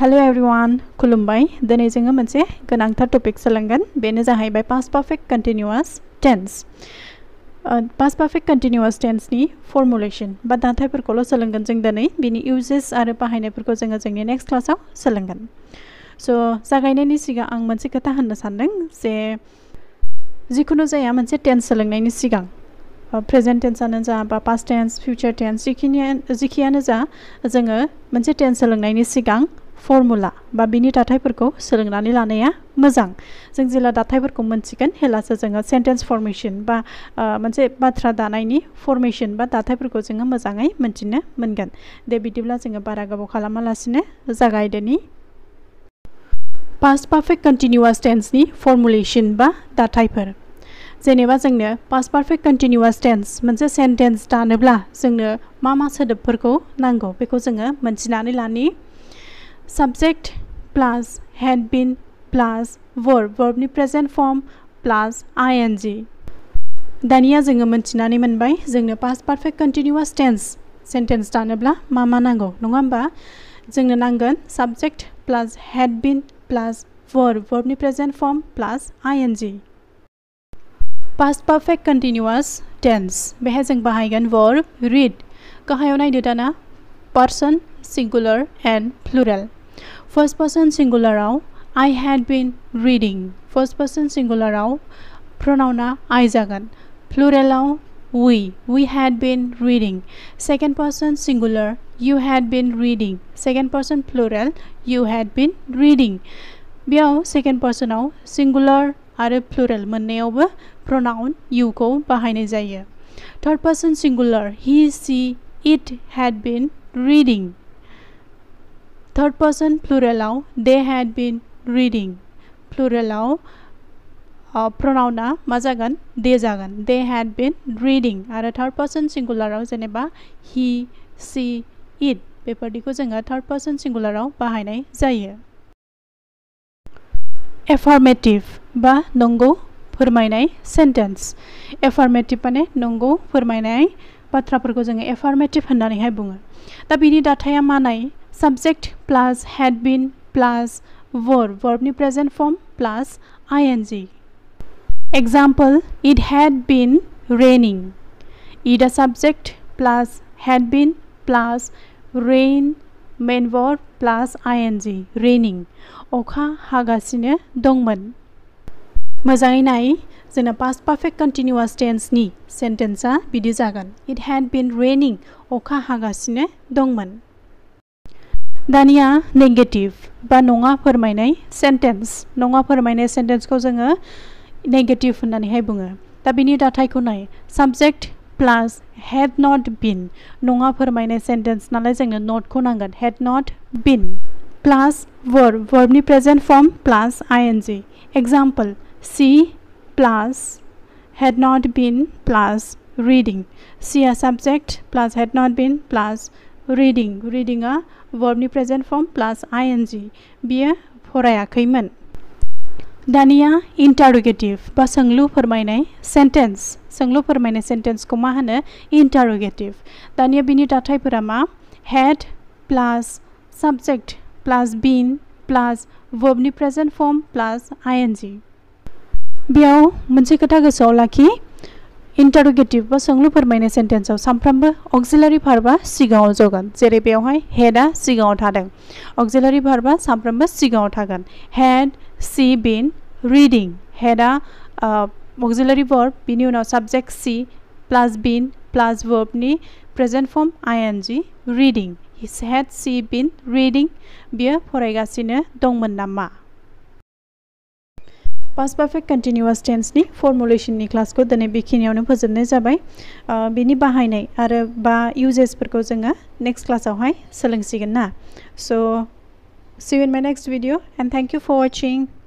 Hello everyone खुलुमबाय दिन जो मोनसे गोनांथार टपिक सोलोंगोन बेनो जाहैबाय past perfect continuous tense past perfect continuous टेन्सनि फर्मुलेसन बा दाथायफोरखौल' सोलोंगोन जों दिनै बिनि इउजेस आरो को जोङो जोंनि नेक्स्ट क्लासाव सोलोंगोन स' जागायनायनि सिगां आं मोनसे खोथा होननो सान्दों जे जिखुनु जाया मोनसे टेन्स सोलोंनायनि सिगां प्रेजेन्ट टेन्सआनो जा बा पास्ट फ्यूचर टेंस टेन्स जिखिनि जिखियानो जा जोङो मोनसे टेन्स सोलोंनायनि सिगां फर्मुला बा बिनि दाथायफोरखौ सोलोंनानै लानाया मोजां जों जेब्ला दाथायफोरखौ मोनसिगोन हेलासो जोङो सेन्टेन्स फर्मेसन बा मोनसे बाथ्रा दानायनि फर्मेसन बा दाथायफोरखौ जोङो मोजाङै मोनथिनो मोनगोन दे बिदिब्ला जोङो बारा गोबाव खालामालासिनो जागायदोनि पास्ट पारफेक्ट कन्टिनिउवास टेन्सनि फर्मुलेसन बा दाथायफोर जेनेबा जोंनो पास्ट पारफेक्ट कन्टिनिउवास टेन्स मोनसे सेन्टेन्स दानोब्ला जोंनो मा मा सोदोबफोरखौ नांगौ बेखौ जोङो मोनथिनानै लानि subject plus had been plus verb verbनि present form plus ing दानिया जोङो मोनथिनानै मोनबाय जोंनो past perfect continuous tense sentence दानोब्ला मा मा नांगौ नङा होमबा जोंनो नांगोन subject plus had been plus verb verbनि present form plus ing past perfect continuous tense बेहाय जों बाहायगोन verb read गाहायाव नायदो दाना person singular and plural first person singular i had been reading first person singular av pronoun i jagan plural av we we had been reading second person singular you had been reading second person plural you had been reading second बेयाव second पर्सनाव singular आरो plural pronoun you ko बाहायनाय जायो Third person singular, he, she, it had been reading. third person plural now they had been reading plural now प्रनाउना मा जागोन दे जागोन दे हेड बिन रिडिं आरो थार्ड पार्सन सिंगुलाराव जेनेबा हि सी इट बेफोरदिखौ जोङो थार्ड पार्सन सिंगुलाराव बाहायनाय जायो एफार्मेटिभ बा नंगौ फोरमायनाय सेन्टेन्स एफार्मेटिभ माने नंगौ फोरमायनाय बाथ्राफोरखौ जोङो एफार्मेटिभ होननानैहाय बुङो दा बिनि दाथाया मानाय subject plus had been plus verb verb ની present form plus ing example it had been raining it a subject plus had been plus rain main verb plus ing raining अखा हागासिनो दंमोन मोजाङै नाय जोंना पास्ट पारफेक्ट कन्टिनिउवास टेन्सनि सेन्टेन्सआ बिदि जागोन इट हेड बिन रेनिं अखा हागासिनो दंमोन दानिया नेगेटिभ बा नङा फोरमायनाय सेन्टेन्स नङा फोरमायनाय सेन्टेन्सखौ जोङो नेगेटिभ होननानैहाय बुङो दा बिनि दाथायखौ नाय साबजेक्ट प्लास हेड नट बिन नङा फोरमायनाय सेन्टेन्स नालाय जोंनो नटखौ नांगोन had not been plus verb वर्बनि present form plus N ING example see plus had not been plus reading. See a subject plus had not been plus reading रिडिंआ वर्बनि present form plus ING बियो फरायाखैमोन दानिया interrogative बा सोंलु फोरमायनाय sentence सोंलु फोरमायनाय सेन्टेन्सखौ मा होनो इन्टारोगेटिभ दानिया बिनि दाथायफोरा मा had plus subject plus been plus वर्बनि प्रेजेन्ट फर्म प्लास आइएनजि बेयाव मोनसे खोथा गोसोआव लाखि इन्टारोगेटिभ बा सोंलु फोरमायनाय सेन्टेन्सआव सानफ्रोमबो अक्जिलारि भार्बा सिगाङाव जगोन जेरै बेवहाय हेडआ सिगाङाव थादों अक्जिलारि भार्बा सानफ्रोमबो सिगाङाव थागोन हेड सी बिन रिडिं हेडआ अक्जिलारि भार्ब बिनि उनाव साबजेक्ट सि प्लास बिन प्लास वर्बनि present form ING reading had she been reading बियो फरायगासिनो दंमोन नामा पास्ट पारफेक्ट कन्टिनिउवास टेन्सनि फर्मुलेसननि क्लासखौ दिनै बेखिनियावनो फोजोबनाय जाबाय बिनि बाहायनाय आरो बा यूजेस जो नेक्स्ट क्लास सोलोंसिगोन ना so' see in my next video and thank you for watching